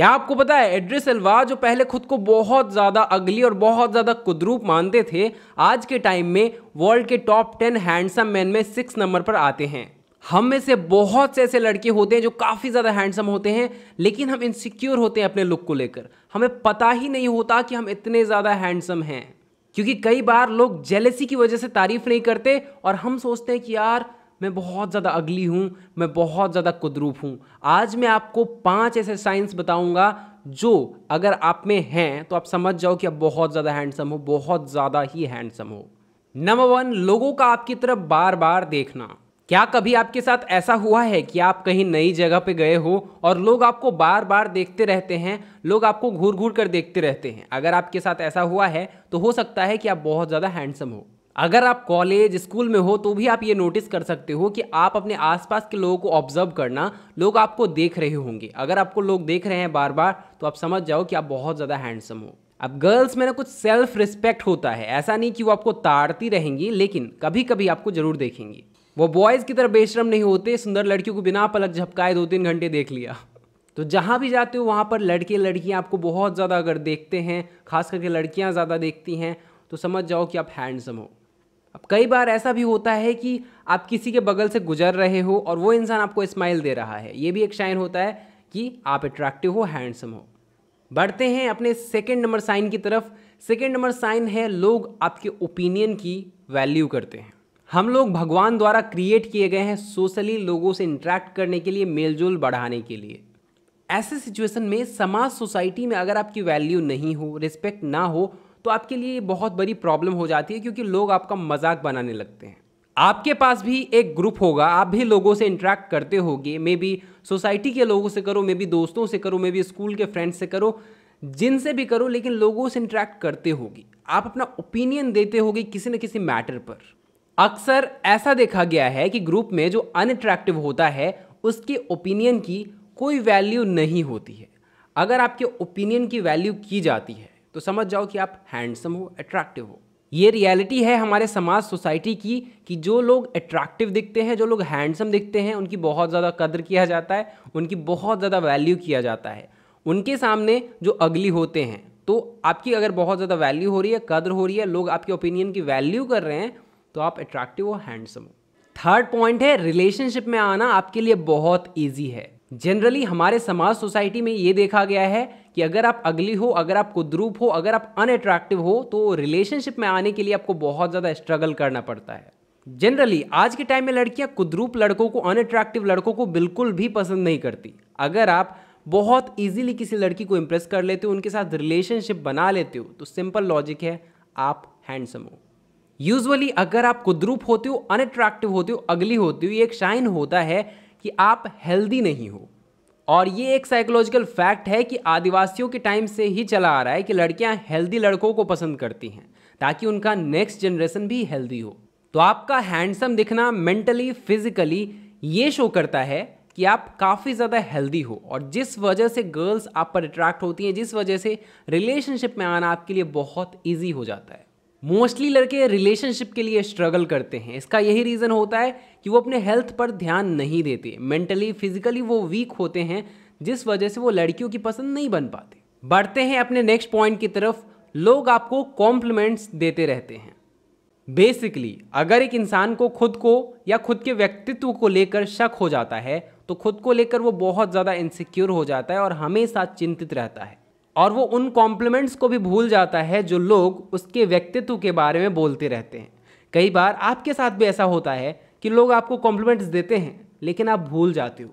यहाँ आपको पता है एड्रेस अलवा जो पहले खुद को बहुत ज़्यादा अगली और बहुत ज़्यादा कुद्रूप मानते थे आज के टाइम में वर्ल्ड के टॉप टेन हैंडसम मैन में सिक्स नंबर पर आते हैं हम में से बहुत से ऐसे लड़के होते हैं जो काफ़ी ज़्यादा हैंडसम होते हैं लेकिन हम इनसिक्योर होते हैं अपने लुक को लेकर हमें पता ही नहीं होता कि हम इतने ज़्यादा हैंडसम हैं क्योंकि कई बार लोग जेलेसी की वजह से तारीफ़ नहीं करते और हम सोचते हैं कि यार मैं बहुत ज़्यादा अगली हूँ मैं बहुत ज़्यादा कुदरूप हूँ आज मैं आपको पाँच ऐसे साइंस बताऊँगा जो अगर आप में हैं तो आप समझ जाओ कि आप बहुत ज़्यादा हैंडसम हो बहुत ज़्यादा ही हैंडसम हो नंबर वन लोगों का आपकी तरफ बार बार देखना क्या कभी आपके साथ ऐसा हुआ है कि आप कहीं नई जगह पे गए हो और लोग आपको बार बार देखते रहते हैं लोग आपको घूर घूर कर देखते रहते हैं अगर आपके साथ ऐसा हुआ है तो हो सकता है कि आप बहुत ज़्यादा हैंडसम हो अगर आप कॉलेज स्कूल में हो तो भी आप ये नोटिस कर सकते हो कि आप अपने आसपास के लोगों को ऑब्जर्व करना लोग आपको देख रहे होंगे अगर आपको लोग देख रहे हैं बार बार तो आप समझ जाओ कि आप बहुत ज़्यादा हैंडसम हो अब गर्ल्स में ना कुछ सेल्फ रिस्पेक्ट होता है ऐसा नहीं कि वो आपको ताड़ती रहेंगी लेकिन कभी कभी आपको जरूर देखेंगी वो बॉयज़ की तरह बेशरम नहीं होते सुंदर लड़कियों को बिना पलक झपकाए दो तीन घंटे देख लिया तो जहाँ भी जाते हो वहाँ पर लड़के लड़कियाँ आपको बहुत ज़्यादा अगर देखते हैं खास करके लड़कियाँ ज़्यादा देखती हैं तो समझ जाओ कि आप हैंडसम हो अब कई बार ऐसा भी होता है कि आप किसी के बगल से गुजर रहे हो और वो इंसान आपको स्माइल दे रहा है ये भी एक साइन होता है कि आप अट्रैक्टिव हो हैंडसम हो बढ़ते हैं अपने सेकेंड नंबर साइन की तरफ सेकेंड नंबर साइन है लोग आपके ओपिनियन की वैल्यू करते हैं हम लोग भगवान द्वारा क्रिएट किए गए हैं सोशली लोगों से इंट्रैक्ट करने के लिए मेलजोल बढ़ाने के लिए ऐसे सिचुएशन में समाज सोसाइटी में अगर आपकी वैल्यू नहीं हो रिस्पेक्ट ना हो तो आपके लिए ये बहुत बड़ी प्रॉब्लम हो जाती है क्योंकि लोग आपका मजाक बनाने लगते हैं आपके पास भी एक ग्रुप होगा आप भी लोगों से इंटरेक्ट करते होगे मे बी सोसाइटी के लोगों से करो मे बी दोस्तों से करो मे बी स्कूल के फ्रेंड्स से करो जिनसे भी करो लेकिन लोगों से इंटरेक्ट करते होगी आप अपना ओपिनियन देते होगे किसी न किसी मैटर पर अक्सर ऐसा देखा गया है कि ग्रुप में जो अनअट्रैक्टिव होता है उसके ओपिनियन की कोई वैल्यू नहीं होती है अगर आपके ओपिनियन की वैल्यू की जाती है तो समझ जाओ कि आप हैंडसम हो अट्रैक्टिव हो ये रियलिटी है हमारे समाज सोसाइटी की कि जो लोग अट्रैक्टिव दिखते हैं जो लोग हैंडसम दिखते हैं उनकी बहुत ज़्यादा कदर किया जाता है उनकी बहुत ज़्यादा वैल्यू किया जाता है उनके सामने जो अगली होते हैं तो आपकी अगर बहुत ज़्यादा वैल्यू हो रही है कदर हो रही है लोग आपके ओपिनियन की वैल्यू कर रहे हैं तो आप अट्रैक्टिव हो हैंडसम हो थर्ड पॉइंट है रिलेशनशिप में आना आपके लिए बहुत ईजी है जनरली हमारे समाज सोसाइटी में ये देखा गया है कि अगर आप अगली हो अगर आप कुद्रूप हो अगर आप अनएट्रैक्टिव हो तो रिलेशनशिप में आने के लिए आपको बहुत ज़्यादा स्ट्रगल करना पड़ता है जनरली आज के टाइम में लड़कियां कुद्रूप लड़कों को अनअट्रैक्टिव लड़कों को बिल्कुल भी पसंद नहीं करती अगर आप बहुत इजीली किसी लड़की को इम्प्रेस कर लेते हो उनके साथ रिलेशनशिप बना लेते हो तो सिंपल लॉजिक है आप हैंडसम हो यूजुअली अगर आप कुद्रूप होते हो अनअट्रैक्टिव होते हो अगली होती हो ये एक शाइन होता है कि आप हेल्दी नहीं हो और ये एक साइकोलॉजिकल फैक्ट है कि आदिवासियों के टाइम से ही चला आ रहा है कि लड़कियां हेल्दी लड़कों को पसंद करती हैं ताकि उनका नेक्स्ट जनरेशन भी हेल्दी हो तो आपका हैंडसम दिखना मेंटली फिजिकली ये शो करता है कि आप काफ़ी ज़्यादा हेल्दी हो और जिस वजह से गर्ल्स आप पर अट्रैक्ट होती हैं जिस वजह से रिलेशनशिप में आना आपके लिए बहुत ईजी हो जाता है मोस्टली लड़के रिलेशनशिप के लिए स्ट्रगल करते हैं इसका यही रीज़न होता है कि वो अपने हेल्थ पर ध्यान नहीं देते मेंटली फिजिकली वो वीक होते हैं जिस वजह से वो लड़कियों की पसंद नहीं बन पाते बढ़ते हैं अपने नेक्स्ट पॉइंट की तरफ लोग आपको कॉम्प्लीमेंट्स देते रहते हैं बेसिकली अगर एक इंसान को खुद को या खुद के व्यक्तित्व को लेकर शक हो जाता है तो खुद को लेकर वो बहुत ज़्यादा इनसिक्योर हो जाता है और हमेशा चिंतित रहता है और वो उन कॉम्प्लीमेंट्स को भी भूल जाता है जो लोग उसके व्यक्तित्व के बारे में बोलते रहते हैं कई बार आपके साथ भी ऐसा होता है कि लोग आपको कॉम्प्लीमेंट्स देते हैं लेकिन आप भूल जाते हो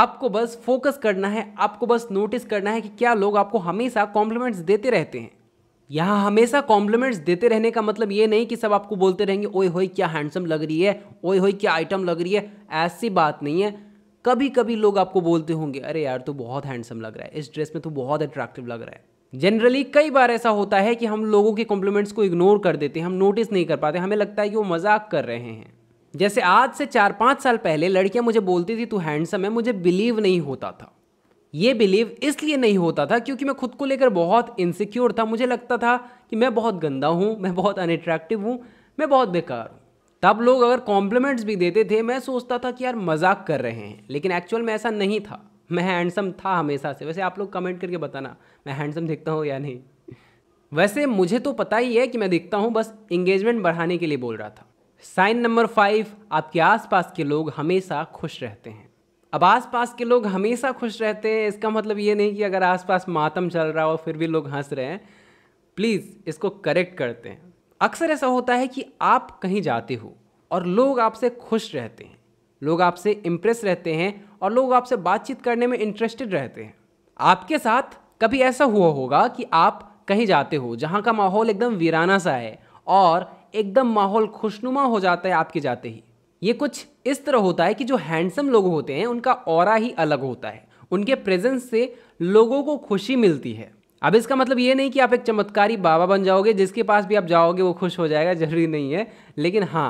आपको बस फोकस करना है आपको बस नोटिस करना है कि क्या लोग आपको हमेशा कॉम्प्लीमेंट्स देते रहते हैं यहाँ हमेशा कॉम्प्लीमेंट्स देते रहने का मतलब ये नहीं कि सब आपको बोलते रहेंगे ओए होए क्या हैंडसम लग रही है ओए होए क्या आइटम लग रही है ऐसी बात नहीं है कभी कभी लोग आपको बोलते होंगे अरे यार तो बहुत हैंडसम लग रहा है इस ड्रेस में तो बहुत अट्रैक्टिव लग रहा है जनरली कई बार ऐसा होता है कि हम लोगों के कॉम्प्लीमेंट्स को इग्नोर कर देते हैं हम नोटिस नहीं कर पाते हमें लगता है कि वो मजाक कर रहे हैं जैसे आज से चार पाँच साल पहले लड़कियां मुझे बोलती थी तू हैंडसम है मुझे बिलीव नहीं होता था ये बिलीव इसलिए नहीं होता था क्योंकि मैं खुद को लेकर बहुत इनसिक्योर था मुझे लगता था कि मैं बहुत गंदा हूँ मैं बहुत अनअट्रैक्टिव हूँ मैं बहुत बेकार हूँ तब लोग अगर कॉम्प्लीमेंट्स भी देते थे मैं सोचता था कि यार मजाक कर रहे हैं लेकिन एक्चुअल में ऐसा नहीं था मैं हैंडसम था हमेशा से वैसे आप लोग कमेंट करके बताना मैं हैंडसम दिखता हूँ या नहीं वैसे मुझे तो पता ही है कि मैं दिखता हूँ बस इंगेजमेंट बढ़ाने के लिए बोल रहा था साइन नंबर फाइव आपके आसपास के लोग हमेशा खुश रहते हैं अब आसपास के लोग हमेशा खुश रहते हैं इसका मतलब ये नहीं कि अगर आसपास मातम चल रहा हो फिर भी लोग हंस रहे हैं प्लीज़ इसको करेक्ट करते हैं अक्सर ऐसा होता है कि आप कहीं जाते हो और लोग आपसे खुश रहते हैं लोग आपसे इम्प्रेस रहते हैं और लोग आपसे बातचीत करने में इंटरेस्टेड रहते हैं आपके साथ कभी ऐसा हुआ होगा कि आप कहीं जाते हो जहाँ का माहौल एकदम वीराना सा है और एकदम माहौल खुशनुमा हो जाता है आपके जाते ही ये कुछ इस तरह होता है कि जो हैंडसम लोग होते हैं उनका और ही अलग होता है उनके प्रेजेंस से लोगों को खुशी मिलती है अब इसका मतलब ये नहीं कि आप एक चमत्कारी बाबा बन जाओगे जिसके पास भी आप जाओगे वो खुश हो जाएगा जरूरी नहीं है लेकिन हाँ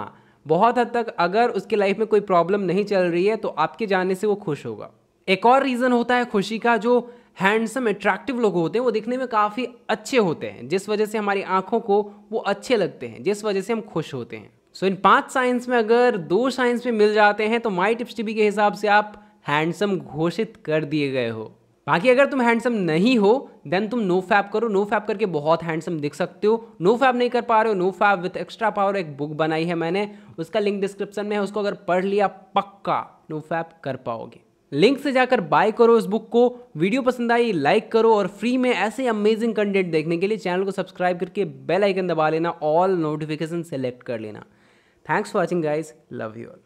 बहुत हद तक अगर उसके लाइफ में कोई प्रॉब्लम नहीं चल रही है तो आपके जाने से वो खुश होगा एक और रीज़न होता है खुशी का जो हैंडसम अट्रैक्टिव लोग होते हैं वो दिखने में काफ़ी अच्छे होते हैं जिस वजह से हमारी आंखों को वो अच्छे लगते हैं जिस वजह से हम खुश होते हैं सो so, इन पांच साइंस में अगर दो साइंस में मिल जाते हैं तो माई टिप्स टीवी के हिसाब से आप हैंडसम घोषित कर दिए गए हो बाकी अगर तुम हैंडसम नहीं हो देन तुम नो फैप करो नो फैप करके बहुत हैंडसम दिख सकते हो नो फैप नहीं कर पा रहे हो no fap with extra power एक बुक बनाई है मैंने उसका लिंक डिस्क्रिप्शन में है उसको अगर पढ़ लिया पक्का नो फैप कर पाओगे लिंक से जाकर बाय करो इस बुक को वीडियो पसंद आई लाइक करो और फ्री में ऐसे अमेजिंग कंटेंट देखने के लिए चैनल को सब्सक्राइब करके बेल आइकन दबा लेना ऑल नोटिफिकेशन सेलेक्ट कर लेना thanks for watching guys love you all